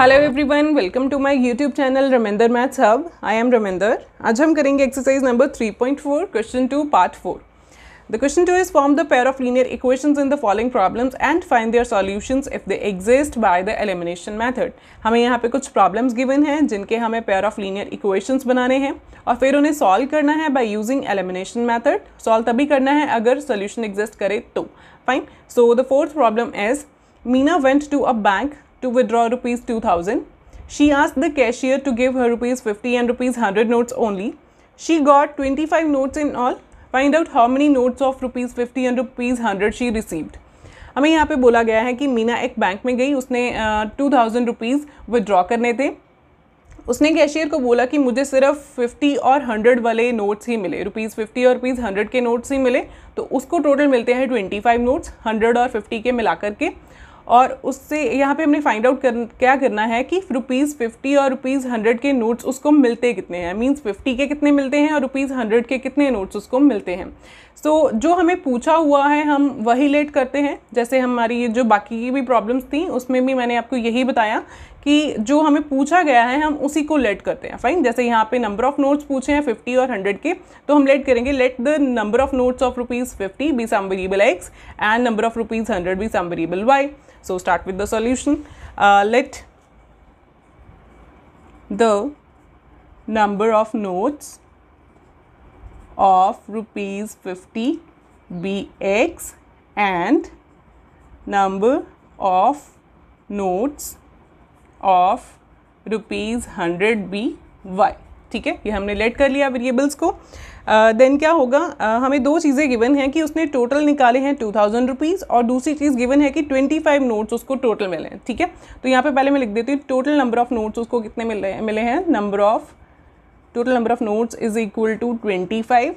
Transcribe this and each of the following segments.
Hello everyone welcome to my YouTube channel Ramender maths hub I am Ramender आज हम करेंगे exercise number 3.4 question two part four the question two is form the pair of linear equations in the following problems and find their solutions if they exist by the elimination method हमें यहाँ पे कुछ problems given हैं जिनके हमें pair of linear equations बनाने हैं और फिर उन्हें सॉल्व करना है by using elimination method solve तभी करना है अगर सोल्यूशन एग्जिस्ट करे तो fine so the fourth problem is Meena went to a bank to withdraw rupees 2000. She asked the cashier to give her rupees 50 and rupees 100 notes only. She got 25 notes in all. Find out how many notes of rupees 50 and rupees 100 she received. हमें यहाँ पे बोला गया है कि मीना एक bank में गई उसने टू थाउजेंड रुपीज़ विदड्रॉ करने थे उसने कैशियर को बोला कि मुझे सिर्फ फिफ्टी और हंड्रेड वाले नोट्स ही मिले रुपीज़ फिफ्टी और रुपीज़ हंड्रेड के नोट्स ही मिले तो उसको टोटल मिलते हैं ट्वेंटी फाइव नोट्स हंड्रेड और फिफ्टी के मिला करके और उससे यहाँ पे हमने फाइंड आउट कर क्या करना है कि रुपीज़ फिफ्टी और रुपीज़ हंड्रेड के नोट्स उसको मिलते कितने हैं मीन्स फिफ्टी के कितने मिलते हैं और रुपीज़ हंड्रेड के कितने नोट्स उसको मिलते हैं सो so, जो हमें पूछा हुआ है हम वही लेट करते हैं जैसे हमारी ये जो बाकी की भी प्रॉब्लम्स थी उसमें भी मैंने आपको यही बताया कि जो हमें पूछा गया है हम उसी को लेट करते हैं फाइन जैसे यहाँ पे नंबर ऑफ नोट्स पूछे हैं फिफ्टी और हंड्रेड के तो हम लेट करेंगे let the number of notes of rupees fifty be some variable x and number of rupees hundred be some variable y so start with the solution let number of of of rupees fifty 50 x and number of notes of rupees hundred be y ठीक है ये हमने late कर लिया variables को then uh, क्या होगा uh, हमें दो चीज़ें गिवन हैं कि उसने टोटल निकाले हैं टू थाउजेंड रुपीज़ और दूसरी चीज़ गिवन है कि ट्वेंटी फाइव नोट्स उसको टोटल मिले हैं ठीक है तो यहाँ पे पहले मैं लिख देती हूँ टोटल नंबर ऑफ़ नोट्स उसको कितने मिले मिले हैं number of total number of notes is equal to twenty five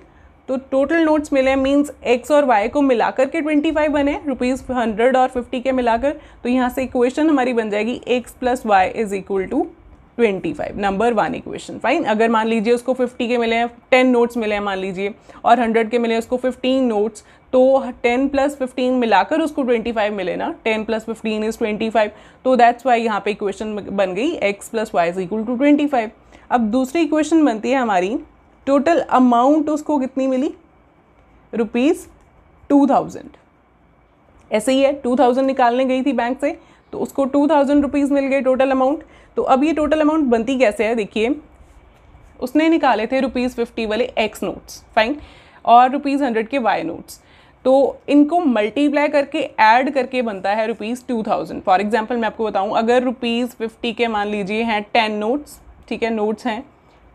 तो टोटल नोट्स मिले मीन्स एक्स और वाई को मिलाकर के ट्वेंटी फाइव बने रुपीज़ हंड्रेड और फिफ्टी के मिलाकर तो यहाँ से इक्वेशन हमारी बन जाएगी x plus y is equal to twenty five number one equation fine अगर मान लीजिए उसको फिफ्टी के मिले हैं टेन नोट्स मिले हैं मान लीजिए और हंड्रेड के मिले उसको फिफ्टीन नोट्स तो टेन प्लस फिफ्टीन मिलाकर उसको ट्वेंटी फाइव मिले ना ten plus fifteen is twenty five तो दैट्स वाई यहाँ पे इक्वेशन बन गई x plus y is equal to twenty five अब दूसरी इक्वेशन बनती है हमारी टोटल अमाउंट उसको कितनी मिली रुपीज़ टू थाउजेंड ऐसे ही है टू थाउजेंड निकालने गई थी बैंक से तो उसको टू थाउजेंड रुपीज़ मिल गए टोटल अमाउंट तो अब ये टोटल अमाउंट बनती कैसे है देखिए उसने निकाले थे रुपीज़ फिफ्टी वाले एक्स नोट्स फाइन और रुपीज़ हंड्रेड के वाई नोट्स तो इनको मल्टीप्लाई करके ऐड करके बनता है rupees two thousand for example मैं आपको बताऊँ अगर रुपीज़ फिफ्टी के मान लीजिए हैं टेन नोट्स ठीक है नोट्स हैं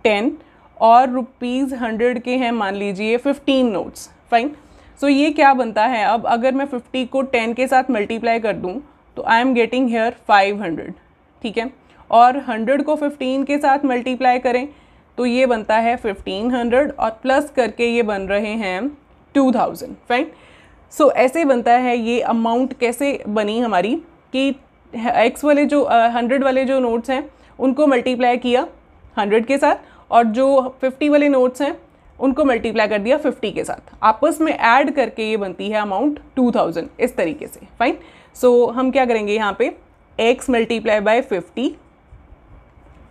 टेन और रुपीज़ हंड्रेड के हैं मान लीजिए फिफ्टीन नोट्स फाइन सो ये क्या बनता है अब अगर मैं फिफ्टी को टेन के साथ मल्टीप्लाई कर दूँ तो I am getting here five hundred ठीक है और हंड्रेड को फिफ्टीन के साथ मल्टीप्लाई करें तो ये बनता है फिफ्टीन हंड्रेड और प्लस करके ये बन रहे हैं टू थाउजेंड फाइन सो ऐसे बनता है ये अमाउंट कैसे बनी हमारी कि एक्स वाले जो हंड्रेड uh, वाले जो नोट्स हैं उनको मल्टीप्लाई किया हंड्रेड के साथ और जो फिफ्टी वाले नोट्स हैं उनको मल्टीप्लाई कर दिया फिफ्टी के साथ आपस में ऐड करके ये बनती है अमाउंट टू थाउजेंड इस तरीके से फाइन सो so, हम क्या करेंगे यहाँ पे x multiply by fifty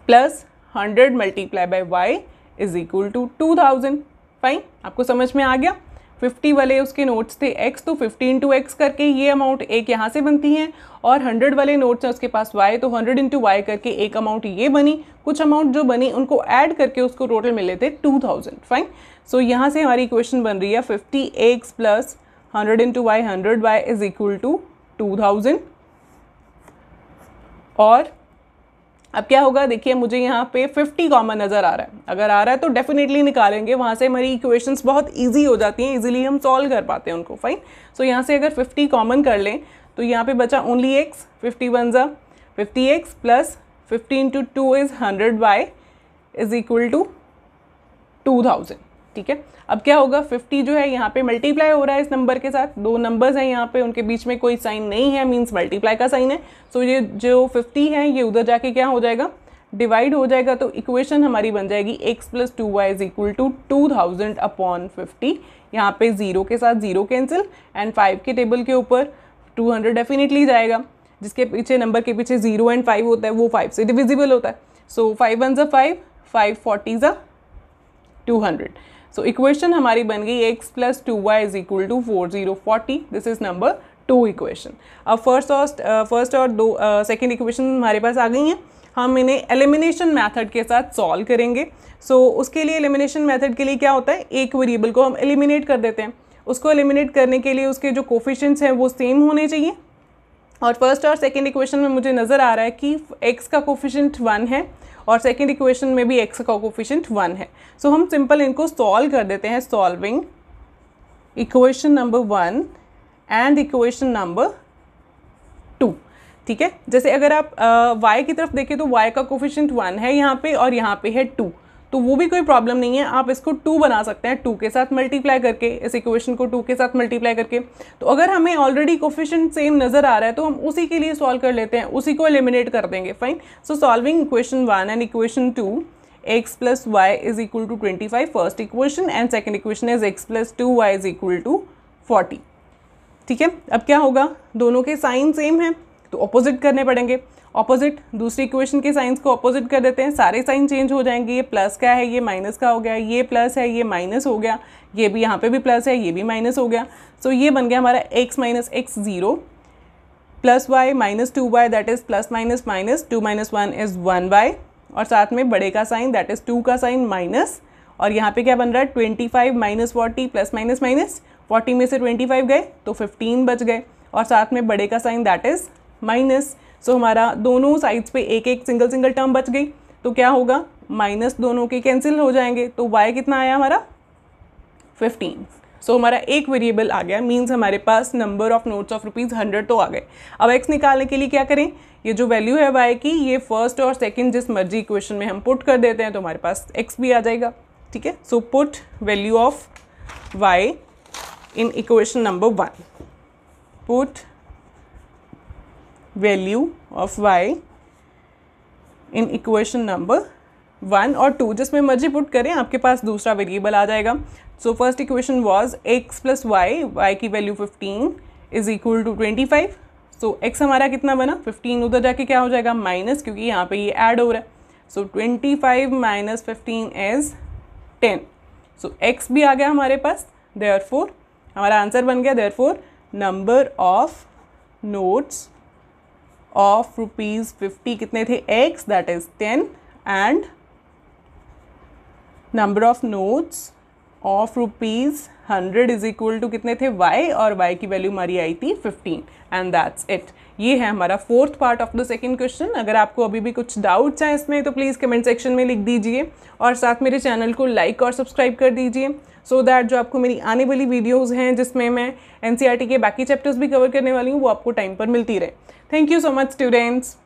plus hundred multiply by y is equal to two thousand fine आपको समझ में आ गया 50 वाले उसके नोट्स थे एक्स तो 15 इंटू एक्स करके ये अमाउंट एक यहाँ से बनती हैं और 100 वाले नोट्स हैं उसके पास वाई तो 100 इंटू वाई करके एक अमाउंट ये बनी कुछ अमाउंट जो बनी उनको ऐड करके उसको टोटल मिले थे 2000 फाइन सो so, यहाँ से हमारी इक्वेशन बन रही है fifty x plus hundred into y hundred y is equal to two thousand और अब क्या होगा देखिए मुझे यहाँ पे 50 कॉमन नज़र आ रहा है अगर आ रहा है तो डेफिनेटली निकालेंगे वहाँ से हमारी इक्वेशंस बहुत ईजी हो जाती हैं इजीली हम सॉल्व कर पाते हैं उनको फाइन सो so, यहाँ से अगर फिफ्टी कॉमन कर लें तो यहाँ पर बचा ओनली एक्स फिफ्टी वन ज़ा fifty x plus fifty into two is hundred by is equal to two thousand ठीक है अब क्या होगा 50 जो है यहाँ पे मल्टीप्लाई हो रहा है इस नंबर के साथ दो नंबर्स हैं यहाँ पे उनके बीच में कोई साइन नहीं है मीन्स मल्टीप्लाई का साइन है सो ये जो 50 है ये उधर जाके क्या हो जाएगा डिवाइड हो जाएगा तो इक्वेशन हमारी बन जाएगी x plus two y is equal to two thousand upon fifty यहाँ पे ज़ीरो के साथ ज़ीरो कैंसिल एंड फाइव के टेबल के ऊपर टू हंड्रेड डेफिनेटली जाएगा जिसके पीछे नंबर के पीछे जीरो एंड फाइव होता है वो फाइव से डिविजिबल होता है सो फाइव वन ज़ा फाइव फाइव फोर्टी ज़ा टू हंड्रेड सो इक्वेशन हमारी बन गई x plus two y is equal to four zero forty this is number two equation अब फर्स्ट और फर्स्ट uh, और दो सेकेंड uh, इक्वेशन हमारे पास आ गई हैं हम इन्हें एलिमिनेशन मेथड के साथ सॉल्व करेंगे सो so, उसके लिए एलिमिनेशन मेथड के लिए क्या होता है एक वेरिएबल को हम एलिमिनेट कर देते हैं उसको एलिमिनेट करने के लिए उसके जो कोफिशेंट्स हैं वो सेम होने चाहिए और फर्स्ट और सेकेंड इक्वेशन में मुझे नज़र आ रहा है कि एक्स का कोफिशेंट वन है और सेकेंड इक्वेशन में भी एक्स का कोफिशेंट वन है सो so, हम सिंपल इनको सॉल्व कर देते हैं solving equation number one and equation number two ठीक है जैसे अगर आप वाई की तरफ देखें तो वाई का कोफिशेंट वन है यहाँ पे और यहाँ पे है टू तो वो भी कोई प्रॉब्लम नहीं है आप इसको टू बना सकते हैं टू के साथ मल्टीप्लाई करके इस इक्वेशन को टू के साथ मल्टीप्लाई करके तो अगर हमें ऑलरेडी कोफिशन सेम नज़र आ रहा है तो हम उसी के लिए सॉल्व कर लेते हैं उसी को एलिमिनेट कर देंगे fine so solving equation one and equation two x plus y is equal to twenty five first equation and second equation is x plus two y is equal to forty ठीक है अब क्या होगा दोनों के sign same हैं तो opposite करने पड़ेंगे ऑपोजिट दूसरी इक्वेशन के साइंस को ऑपोजिट कर देते हैं सारे साइन चेंज हो जाएंगे ये प्लस का है ये माइनस का हो गया ये प्लस है ये माइनस हो गया ये भी यहाँ पे भी प्लस है ये भी माइनस हो गया सो so, ये बन गया हमारा x minus x zero plus y minus two y that is plus minus minus two minus one is one y और साथ में बड़े का साइन दैट इज़ टू का साइन माइनस और यहाँ पे क्या बन रहा है twenty five minus forty plus minus minus forty में से ट्वेंटी फाइव गए तो फिफ्टीन बच गए और साथ में बड़े का sign that is minus so हमारा दोनों साइड्स पे एक एक सिंगल सिंगल टर्म बच गई तो क्या होगा माइनस दोनों के कैंसिल हो जाएंगे तो वाई कितना आया हमारा फिफ्टीन सो so, हमारा एक वेरिएबल आ गया मीन्स हमारे पास number of notes of rupees hundred तो आ गए अब एक्स निकालने के लिए क्या करें ये जो वैल्यू है वाई की ये फर्स्ट और सेकंड जिस मर्जी इक्वेशन में हम पुट कर देते हैं तो हमारे पास एक्स भी आ जाएगा ठीक है so put value of y in equation number one put value of y in equation number one और टू जिसमें मर्जी पुट करें आपके पास दूसरा वेरिएबल आ जाएगा so first equation was x plus y y की value fifteen is equal to twenty five so x हमारा कितना बना फिफ्टीन उधर जाके क्या हो जाएगा माइनस क्योंकि यहाँ पे ये ऐड हो रहा है so twenty five minus fifteen is ten so x भी आ गया हमारे पास देयर फोर हमारा आंसर बन गया therefore number of notes of rupees 50 कितने थे x that is 10 and number of nodes of rupees hundred is equal to कितने थे वाई और वाई की वैल्यू हमारी आई थी फिफ्टीन एंड दैट्स इट ये है हमारा fourth part of the second question अगर आपको अभी भी कुछ डाउट्स हैं इसमें तो प्लीज़ कमेंट सेक्शन में लिख दीजिए और साथ मेरे चैनल को लाइक और सब्सक्राइब कर दीजिए सो so दैट जो आपको मेरी आने वाली वीडियोज़ हैं जिसमें मैं एन e के बाकी चैप्टर्स भी कवर करने वाली हूँ वो आपको टाइम पर मिलती रहे thank you so much students